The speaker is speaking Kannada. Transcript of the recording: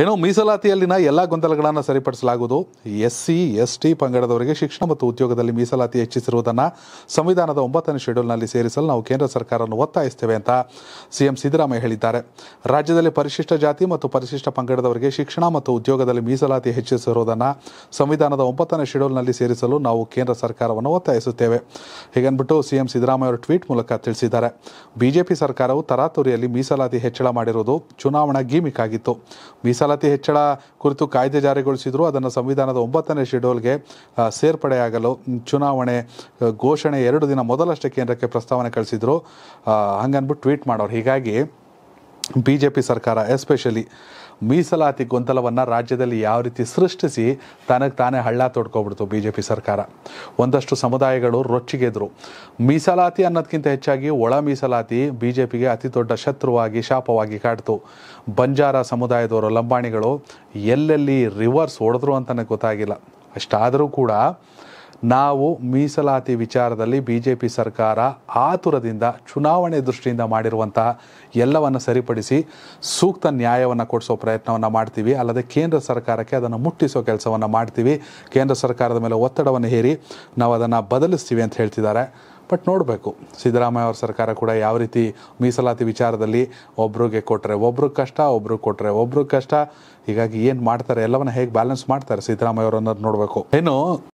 ಇನ್ನು ಮೀಸಲಾತಿಯಲ್ಲಿನ ಎಲ್ಲ ಗೊಂದಲಗಳನ್ನು ಸರಿಪಡಿಸಲಾಗುವುದು ಎಸ್ ಸಿ ಎಸ್ ಟಿ ಪಂಗಡದವರಿಗೆ ಶಿಕ್ಷಣ ಮತ್ತು ಉದ್ಯೋಗದಲ್ಲಿ ಮೀಸಲಾತಿ ಹೆಚ್ಚಿಸಿರುವುದನ್ನು ಸಂವಿಧಾನದ ಒಂಬತ್ತನೇ ಶೆಡ್ಯೂಲ್ನಲ್ಲಿ ಸೇರಿಸಲು ನಾವು ಕೇಂದ್ರ ಸರ್ಕಾರವನ್ನು ಒತ್ತಾಯಿಸುತ್ತೇವೆ ಅಂತ ಸಿಎಂ ಸಿದ್ದರಾಮಯ್ಯ ಹೇಳಿದ್ದಾರೆ ರಾಜ್ಯದಲ್ಲಿ ಪರಿಶಿಷ್ಟ ಜಾತಿ ಮತ್ತು ಪರಿಶಿಷ್ಟ ಪಂಗಡದವರಿಗೆ ಶಿಕ್ಷಣ ಮತ್ತು ಉದ್ಯೋಗದಲ್ಲಿ ಮೀಸಲಾತಿ ಹೆಚ್ಚಿಸಿರುವುದನ್ನು ಸಂವಿಧಾನದ ಒಂಬತ್ತನೇ ಶೆಡ್ಯೂಲ್ನಲ್ಲಿ ಸೇರಿಸಲು ನಾವು ಕೇಂದ್ರ ಸರ್ಕಾರವನ್ನು ಒತ್ತಾಯಿಸುತ್ತೇವೆ ಹೀಗನ್ಬಿಟ್ಟು ಸಿಎಂ ಸಿದ್ದರಾಮಯ್ಯ ಅವರು ಟ್ವೀಟ್ ಮೂಲಕ ತಿಳಿಸಿದ್ದಾರೆ ಬಿಜೆಪಿ ಸರ್ಕಾರವು ತರಾತುರಿಯಲ್ಲಿ ಮೀಸಲಾತಿ ಹೆಚ್ಚಳ ಮಾಡಿರುವುದು ಚುನಾವಣಾ ಆಗಿತ್ತು ಮೀಸಲಾತಿ ಮೀಸಲಾತಿ ಹೆಚ್ಚಳ ಕುರಿತು ಕಾಯ್ದೆ ಜಾರಿಗೊಳಿಸಿದ್ರು ಅದನ್ನು ಸಂವಿಧಾನದ ಒಂಬತ್ತನೇ ಶೆಡ್ಯೂಲ್ಗೆ ಸೇರ್ಪಡೆಯಾಗಲು ಚುನಾವಣೆ ಘೋಷಣೆ ಎರಡು ದಿನ ಮೊದಲಷ್ಟೇ ಕೇಂದ್ರಕ್ಕೆ ಪ್ರಸ್ತಾವನೆ ಕಳಿಸಿದ್ರು ಹಂಗನ್ಬಿಟ್ಟು ಟ್ವೀಟ್ ಮಾಡೋರು ಹೀಗಾಗಿ ಬಿ ಜೆ ಪಿ ಸರ್ಕಾರ ಎಸ್ಪೆಷಲಿ ಮೀಸಲಾತಿ ಗೊಂದಲವನ್ನು ರಾಜ್ಯದಲ್ಲಿ ಯಾವ ರೀತಿ ಸೃಷ್ಟಿಸಿ ತನಗೆ ತಾನೇ ಹಳ್ಳ ತೊಡ್ಕೊಬಿಡ್ತು ಬಿ ಜೆ ಪಿ ಸರ್ಕಾರ ಒಂದಷ್ಟು ಸಮುದಾಯಗಳು ರೊಚ್ಚಿಗೆದ್ರು ಮೀಸಲಾತಿ ಅನ್ನೋದಕ್ಕಿಂತ ಹೆಚ್ಚಾಗಿ ಒಳ ಮೀಸಲಾತಿ ಬಿ ಜೆ ಪಿಗೆ ಅತಿ ದೊಡ್ಡ ಶತ್ರುವಾಗಿ ಶಾಪವಾಗಿ ಕಾಡ್ತು ಬಂಜಾರ ಸಮುದಾಯದವರು ಲಂಬಾಣಿಗಳು ಎಲ್ಲೆಲ್ಲಿ ರಿವರ್ಸ್ ಹೊಡೆದ್ರು ಅಂತ ಗೊತ್ತಾಗಿಲ್ಲ ಅಷ್ಟಾದರೂ ಕೂಡ ನಾವು ಮೀಸಲಾತಿ ವಿಚಾರದಲ್ಲಿ ಬಿ ಜೆ ಪಿ ಸರ್ಕಾರ ಆತುರದಿಂದ ಚುನಾವಣೆ ದೃಷ್ಟಿಯಿಂದ ಮಾಡಿರುವಂತಹ ಎಲ್ಲವನ್ನು ಸರಿಪಡಿಸಿ ಸೂಕ್ತ ನ್ಯಾಯವನ್ನು ಕೊಡಿಸೋ ಪ್ರಯತ್ನವನ್ನು ಮಾಡ್ತೀವಿ ಅಲ್ಲದೆ ಕೇಂದ್ರ ಸರ್ಕಾರಕ್ಕೆ ಅದನ್ನು ಮುಟ್ಟಿಸೋ ಕೆಲಸವನ್ನು ಮಾಡ್ತೀವಿ ಕೇಂದ್ರ ಸರ್ಕಾರದ ಮೇಲೆ ಒತ್ತಡವನ್ನು ಹೇರಿ ನಾವು ಅದನ್ನು ಬದಲಿಸ್ತೀವಿ ಅಂತ ಹೇಳ್ತಿದ್ದಾರೆ ಬಟ್ ನೋಡಬೇಕು ಸಿದ್ದರಾಮಯ್ಯ ಅವರ ಸರ್ಕಾರ ಕೂಡ ಯಾವ ರೀತಿ ಮೀಸಲಾತಿ ವಿಚಾರದಲ್ಲಿ ಒಬ್ರಿಗೆ ಕೊಟ್ಟರೆ ಒಬ್ರಿಗೆ ಕಷ್ಟ ಒಬ್ರಿಗೆ ಕೊಟ್ಟರೆ ಒಬ್ರಿಗೆ ಕಷ್ಟ ಹೀಗಾಗಿ ಏನು ಮಾಡ್ತಾರೆ ಎಲ್ಲವನ್ನ ಹೇಗೆ ಬ್ಯಾಲೆನ್ಸ್ ಮಾಡ್ತಾರೆ ಸಿದ್ದರಾಮಯ್ಯ ಅವರು ಅನ್ನೋದು ನೋಡಬೇಕು ಏನು